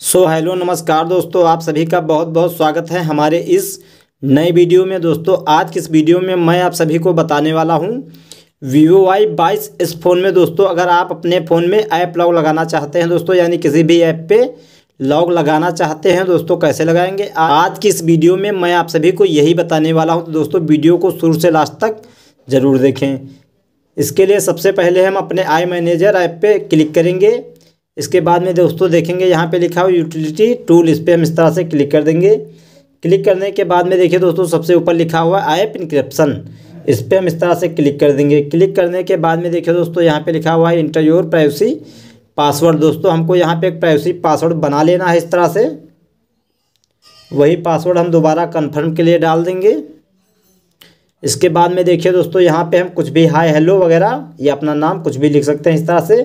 सो so, hello नमस्कार दोस्तों आप सभी का बहुत बहुत स्वागत है हमारे इस नए वीडियो में दोस्तों आज किस वीडियो में मैं आप सभी को बताने वाला हूँ वीवो वाई बाईस इस फ़ोन में दोस्तों अगर आप अपने फ़ोन में ऐप लॉग लगाना चाहते हैं दोस्तों यानी किसी भी ऐप पे लॉग लगाना चाहते हैं दोस्तों कैसे लगाएंगे आज की इस वीडियो में मैं आप सभी को यही बताने वाला हूँ तो दोस्तों वीडियो को शुरू से लास्ट तक ज़रूर देखें इसके लिए सबसे पहले हम अपने आई मैनेजर ऐप पर क्लिक करेंगे इसके बाद में दोस्तों देखेंगे यहाँ पे लिखा हुआ यूटिलिटी टूल इस पर हम इस तरह से क्लिक कर देंगे क्लिक करने के बाद में देखिए दोस्तों सबसे ऊपर लिखा हुआ है ऐप इंक्रिप्सन इस पर हम इस तरह से क्लिक कर देंगे क्लिक करने के बाद में देखिए दोस्तों यहाँ पे लिखा हुआ है इंटर योर प्राइवेसी पासवर्ड दोस्तों हमको यहाँ पे एक प्राइवेसी पासवर्ड बना लेना है इस तरह से वही पासवर्ड हम दोबारा कन्फर्म के लिए डाल देंगे इसके बाद में देखिए दोस्तों यहाँ पर हम कुछ भी हाई हेलो वगैरह या अपना नाम कुछ भी लिख सकते हैं इस तरह से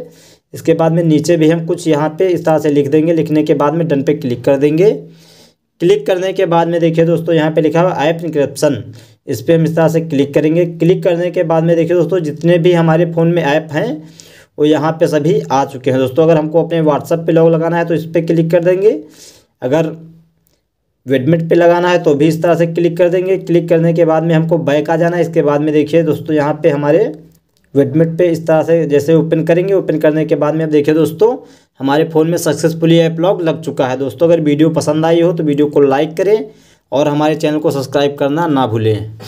इसके बाद में नीचे भी हम कुछ यहाँ पे इस तरह से लिख देंगे लिखने के बाद में डन पे क्लिक कर देंगे क्लिक करने के बाद में देखिए दोस्तों यहाँ पे लिखा हुआ ऐप इंक्रप्शन इस पर हम इस तरह से क्लिक करेंगे क्लिक करने के बाद में देखिए दोस्तों जितने भी हमारे फ़ोन में ऐप हैं वो यहाँ पर सभी आ चुके हैं दोस्तों अगर हमको अपने व्हाट्सअप पे लॉग लगाना है तो इस पर क्लिक कर देंगे अगर वेडमिट पे लगाना है तो भी इस तरह से क्लिक कर देंगे क्लिक करने के बाद में हमको बैक आ जाना है इसके बाद में देखिए दोस्तों यहाँ पे हमारे वेडमिट पे इस तरह से जैसे ओपन करेंगे ओपन करने के बाद में आप देखिए दोस्तों हमारे फ़ोन में सक्सेसफुली ऐप लॉक लग चुका है दोस्तों अगर वीडियो पसंद आई हो तो वीडियो को लाइक करें और हमारे चैनल को सब्सक्राइब करना ना भूलें